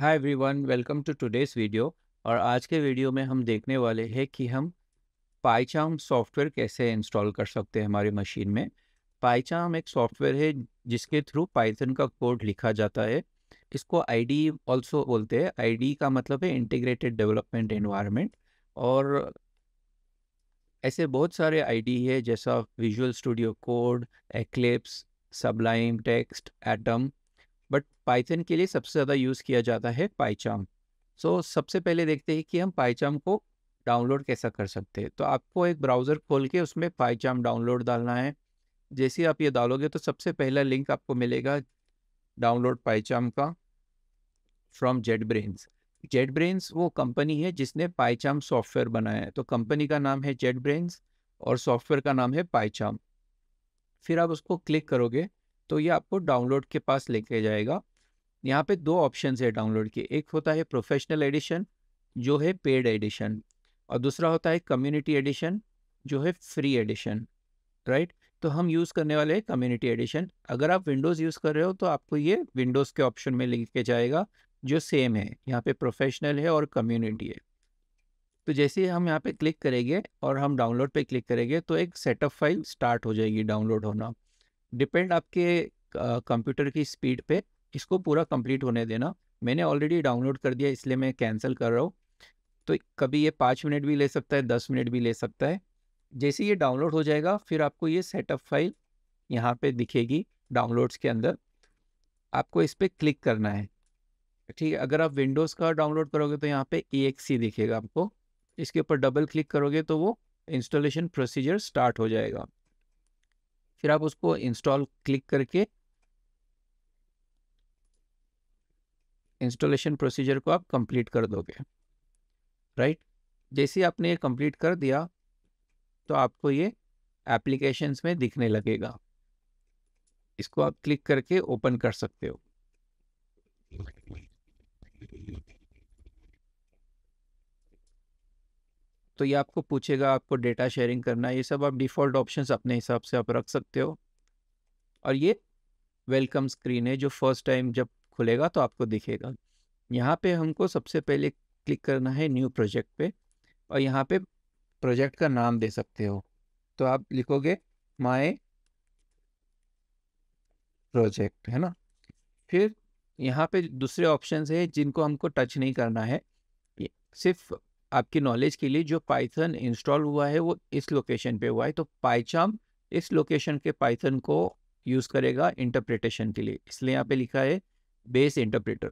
hi everyone welcome to today's video और आज के वीडियो में हम देखने वाले हैं कि हम पाईचाम सॉफ्टवेयर कैसे इंस्टॉल कर सकते हैं हमारी मशीन में पाईचाम एक सॉफ्टवेयर है जिसके थ्रू पाइथन का कोड लिखा जाता है इसको आई डी ऑल्सो बोलते हैं आई डी का मतलब है इंटीग्रेटेड डेवलपमेंट इन्वायरमेंट और ऐसे बहुत सारे आई डी है जैसा Visual Studio Code Eclipse Sublime Text Atom but Python के लिए सबसे ज़्यादा यूज़ किया जाता है पाईचाम सो so, सबसे पहले देखते हैं कि हम पाईचाम को डाउनलोड कैसा कर सकते हैं तो आपको एक ब्राउज़र खोल के उसमें पाइचाम डाउनलोड डालना है जैसे आप ये डालोगे तो सबसे पहला लिंक आपको मिलेगा डाउनलोड पाईचाम का from JetBrains JetBrains वो कंपनी है जिसने पाईचाम सॉफ्टवेयर बनाया है तो कंपनी का नाम है जेड ब्रेन्स और सॉफ्टवेयर का नाम है पाइचाम फिर आप उसको क्लिक करोगे तो ये आपको डाउनलोड के पास लेके जाएगा यहाँ पे दो ऑप्शन है डाउनलोड के एक होता है प्रोफेशनल एडिशन जो है पेड एडिशन और दूसरा होता है कम्युनिटी एडिशन जो है फ्री एडिशन राइट तो हम यूज़ करने वाले हैं कम्युनिटी एडिशन अगर आप विंडोज़ यूज़ कर रहे हो तो आपको ये विंडोज़ के ऑप्शन में लेके जाएगा जो सेम है यहाँ पे प्रोफेशनल है और कम्युनिटी है तो जैसे ही हम यहाँ पे क्लिक करेंगे और हम डाउनलोड पे क्लिक करेंगे तो एक सेटअप फाइल स्टार्ट हो जाएगी डाउनलोड होना डिपेंड आपके कंप्यूटर की स्पीड पे इसको पूरा कंप्लीट होने देना मैंने ऑलरेडी डाउनलोड कर दिया इसलिए मैं कैंसिल कर रहा हूँ तो कभी ये पाँच मिनट भी ले सकता है दस मिनट भी ले सकता है जैसे ये डाउनलोड हो जाएगा फिर आपको ये सेटअप फाइल यहाँ पे दिखेगी डाउनलोड्स के अंदर आपको इस पर क्लिक करना है ठीक है अगर आप विंडोज़ का डाउनलोड करोगे तो यहाँ पे ई दिखेगा आपको इसके ऊपर डबल क्लिक करोगे तो वो इंस्टॉलेशन प्रोसीजर स्टार्ट हो जाएगा फिर आप उसको इंस्टॉल क्लिक करके इंस्टॉलेशन प्रोसीजर को आप कंप्लीट कर दोगे राइट जैसे आपने ये कंप्लीट कर दिया तो आपको ये एप्लीकेशंस में दिखने लगेगा इसको आप क्लिक करके ओपन कर सकते हो तो ये आपको पूछेगा आपको डेटा शेयरिंग करना है ये सब आप डिफ़ॉल्ट ऑप्शंस अपने हिसाब से आप रख सकते हो और ये वेलकम स्क्रीन है जो फर्स्ट टाइम जब खुलेगा तो आपको दिखेगा यहाँ पे हमको सबसे पहले क्लिक करना है न्यू प्रोजेक्ट पे और यहाँ पे प्रोजेक्ट का नाम दे सकते हो तो आप लिखोगे माय प्रोजेक्ट है ना फिर यहाँ पे दूसरे ऑप्शन है जिनको हमको टच नहीं करना है सिर्फ आपकी नॉलेज के लिए जो पाइथन इंस्टॉल हुआ है वो इस लोकेशन पे हुआ है तो पाइचाम इस लोकेशन के पाइथन को यूज़ करेगा इंटरप्रिटेशन के लिए इसलिए यहाँ पे लिखा है बेस इंटरप्रेटर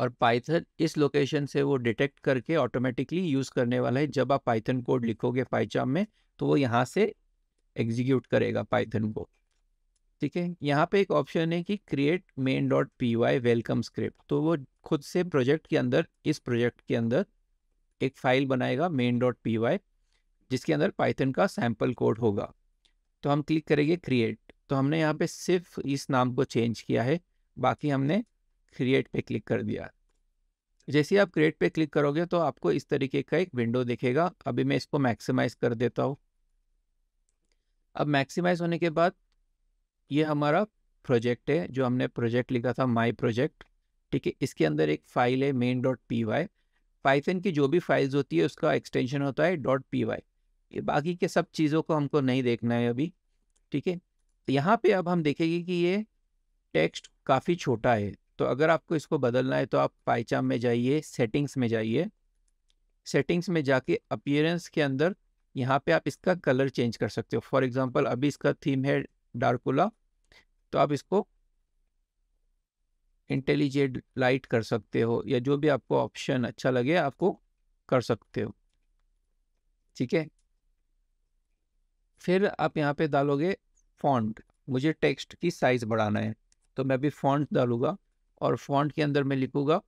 और पाइथन इस लोकेशन से वो डिटेक्ट करके ऑटोमेटिकली यूज़ करने वाला है जब आप पाइथन कोड लिखोगे पाइचाम में तो वो यहाँ से एग्जीक्यूट करेगा पाइथन को ठीक है यहाँ पे एक ऑप्शन है कि create main dot P Y welcome script तो वो खुद से प्रोजेक्ट के अंदर इस प्रोजेक्ट के अंदर एक फाइल बनाएगा मेन डॉट पी वाई जिसके अंदर पाइथन का सैम्पल कोड होगा तो हम क्लिक करेंगे क्रिएट तो हमने यहाँ पे सिर्फ इस नाम को चेंज किया है बाकी हमने क्रिएट पे क्लिक कर दिया जैसे आप क्रिएट पे क्लिक करोगे तो आपको इस तरीके का एक विंडो दिखेगा अभी मैं इसको मैक्सिमाइज कर देता हूँ अब मैक्सिमाइज होने के बाद ये हमारा प्रोजेक्ट है जो हमने प्रोजेक्ट लिखा था माई प्रोजेक्ट ठीक है इसके अंदर एक फाइल है main dot P Y Python की जो भी फाइल्स होती है उसका एक्सटेंशन होता है डॉट पी वाई बाकी के सब चीज़ों को हमको नहीं देखना है अभी ठीक है तो यहाँ पे अब हम देखेंगे कि ये टेक्स्ट काफ़ी छोटा है तो अगर आपको इसको बदलना है तो आप पाइचाम में जाइए सेटिंग्स में जाइए सेटिंग्स में जाके अपियरेंस के अंदर यहाँ पे आप इसका कलर चेंज कर सकते हो फॉर एग्जाम्पल अभी इसका थीम है डार्कोला तो आप इसको इंटेलिजेंट लाइट कर सकते हो या जो भी आपको ऑप्शन अच्छा लगे आपको कर सकते हो ठीक है फिर आप यहाँ पे डालोगे फॉन्ट मुझे टेक्स्ट की साइज़ बढ़ाना है तो मैं भी फॉन्ट डालूंगा और फॉन्ट के अंदर मैं लिखूंगा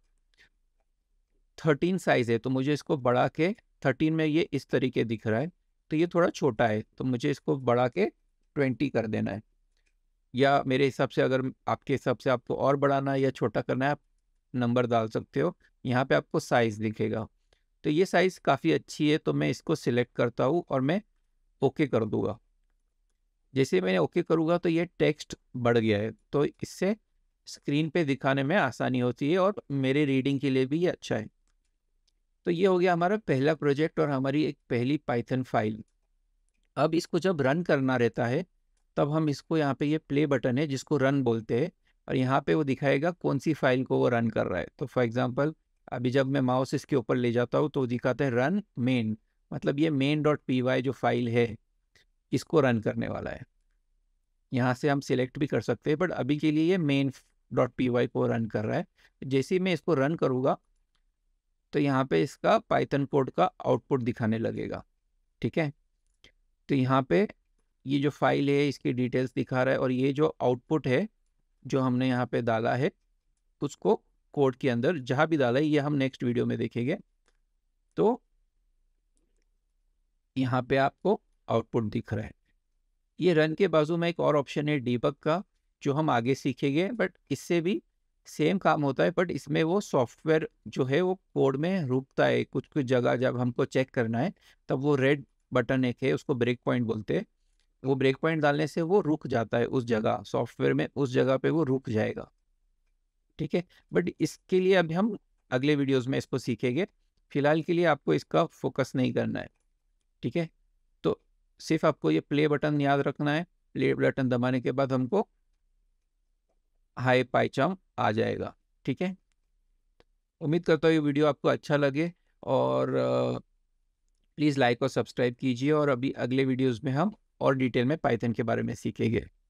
थर्टीन साइज़ है तो मुझे इसको बढ़ा के थर्टीन में ये इस तरीके दिख रहा है तो ये थोड़ा छोटा है तो मुझे इसको बढ़ा के ट्वेंटी कर देना है या मेरे हिसाब से अगर आपके हिसाब से आपको और बढ़ाना या छोटा करना है आप नंबर डाल सकते हो यहाँ पे आपको साइज़ दिखेगा तो ये साइज़ काफ़ी अच्छी है तो मैं इसको सिलेक्ट करता हूँ और मैं ओके कर दूँगा जैसे मैंने ओके करूँगा तो ये टेक्स्ट बढ़ गया है तो इससे स्क्रीन पे दिखाने में आसानी होती है और मेरे रीडिंग के लिए भी ये अच्छा है तो ये हो गया हमारा पहला प्रोजेक्ट और हमारी एक पहली पाइथन फाइल अब इसको जब रन करना रहता है तब हम इसको यहाँ पे ये प्ले बटन है जिसको रन बोलते हैं और यहाँ पे वो दिखाएगा कौन सी फाइल को वो रन कर रहा है तो फॉर एग्जांपल अभी जब मैं माउस इसके ऊपर ले जाता हूँ तो दिखाता है रन मेन मतलब ये मेन डॉट पी वाई जो फाइल है इसको रन करने वाला है यहाँ से हम सिलेक्ट भी कर सकते हैं बट अभी के लिए ये मेन डॉट पी वाई को रन कर रहा है जैसे ही मैं इसको रन करूँगा तो यहाँ पर इसका पाइथन कोड का आउटपुट दिखाने लगेगा ठीक है तो यहाँ पर ये जो फाइल है इसकी डिटेल्स दिखा रहा है और ये जो आउटपुट है जो हमने यहाँ पे डाला है उसको कोड के अंदर जहाँ भी डाला है ये हम नेक्स्ट वीडियो में देखेंगे तो यहाँ पे आपको आउटपुट दिख रहा है ये रन के बाजू में एक और ऑप्शन है डीबक का जो हम आगे सीखेंगे बट इससे भी सेम काम होता है बट इसमें वो सॉफ्टवेयर जो है वो कोड में रुकता है कुछ कुछ जगह जब हमको चेक करना है तब वो रेड बटन एक है उसको ब्रेक पॉइंट बोलते हैं वो ब्रेक पॉइंट डालने से वो रुक जाता है उस जगह सॉफ्टवेयर में उस जगह पे वो रुक जाएगा ठीक है बट इसके लिए अभी हम अगले वीडियोस में इसको सीखेंगे फिलहाल के लिए आपको इसका फोकस नहीं करना है ठीक है तो सिर्फ आपको ये प्ले बटन याद रखना है प्ले बटन दबाने के बाद हमको हाई पाइचम आ जाएगा ठीक है उम्मीद करता हूँ ये वीडियो आपको अच्छा लगे और प्लीज़ लाइक और सब्सक्राइब कीजिए और अभी अगले वीडियोज़ में हम और डिटेल में पाइथन के बारे में सीखेंगे